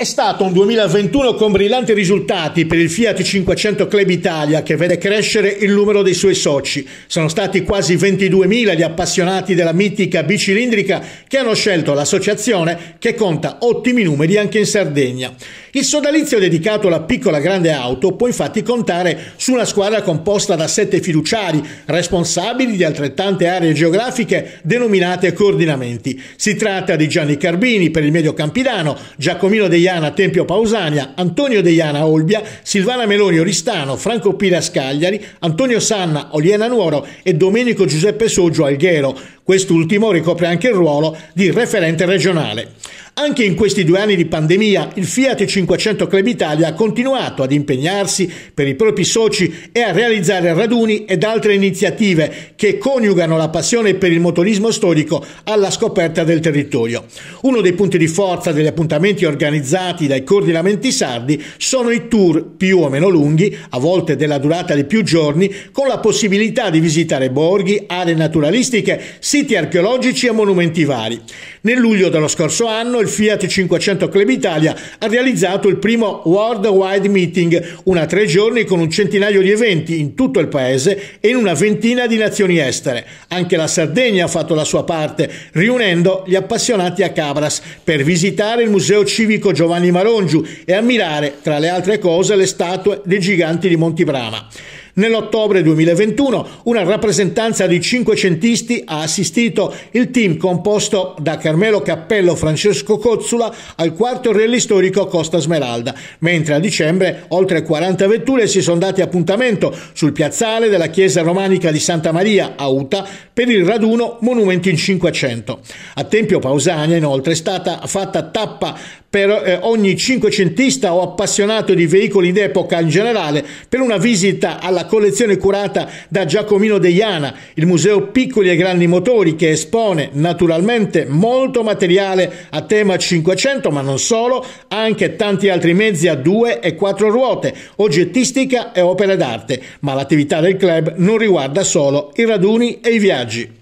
È stato un 2021 con brillanti risultati per il Fiat 500 Club Italia che vede crescere il numero dei suoi soci. Sono stati quasi 22.000 gli appassionati della mitica bicilindrica che hanno scelto l'associazione che conta ottimi numeri anche in Sardegna. Il sodalizio dedicato alla piccola grande auto può infatti contare su una squadra composta da sette fiduciari, responsabili di altrettante aree geografiche denominate coordinamenti. Si tratta di Gianni Carbini per il medio campidano, Giacomino Deiana Tempio Pausania, Antonio Deiana Olbia, Silvana Meloni Oristano, Franco Pira Scagliari, Antonio Sanna Oliena Nuoro e Domenico Giuseppe Soggio Alghero. Quest'ultimo ricopre anche il ruolo di referente regionale. Anche in questi due anni di pandemia il Fiat 500 Club Italia ha continuato ad impegnarsi per i propri soci e a realizzare raduni ed altre iniziative che coniugano la passione per il motorismo storico alla scoperta del territorio. Uno dei punti di forza degli appuntamenti organizzati dai coordinamenti sardi sono i tour più o meno lunghi, a volte della durata di più giorni, con la possibilità di visitare borghi, aree naturalistiche, siti siti archeologici e monumenti vari. Nel luglio dello scorso anno il Fiat 500 Club Italia ha realizzato il primo World Wide Meeting, una tre giorni con un centinaio di eventi in tutto il paese e in una ventina di nazioni estere. Anche la Sardegna ha fatto la sua parte, riunendo gli appassionati a Cabras per visitare il Museo Civico Giovanni Marongiu e ammirare, tra le altre cose, le statue dei giganti di Montibrama. Nell'ottobre 2021 una rappresentanza di cinquecentisti ha assistito il team composto da Carmelo Cappello, Francesco Cozzula al quarto rally storico Costa Smeralda, mentre a dicembre oltre 40 vetture si sono date appuntamento sul piazzale della chiesa romanica di Santa Maria a Uta per il raduno Monumenti in 500. A Tempio Pausania inoltre è stata fatta tappa per eh, ogni cinquecentista o appassionato di veicoli d'epoca in generale per una visita alla collezione curata da Giacomino Deiana, il museo Piccoli e Grandi Motori che espone naturalmente molto materiale a tema 500 ma non solo, anche tanti altri mezzi a due e quattro ruote, oggettistica e opere d'arte, ma l'attività del club non riguarda solo i raduni e i viaggi.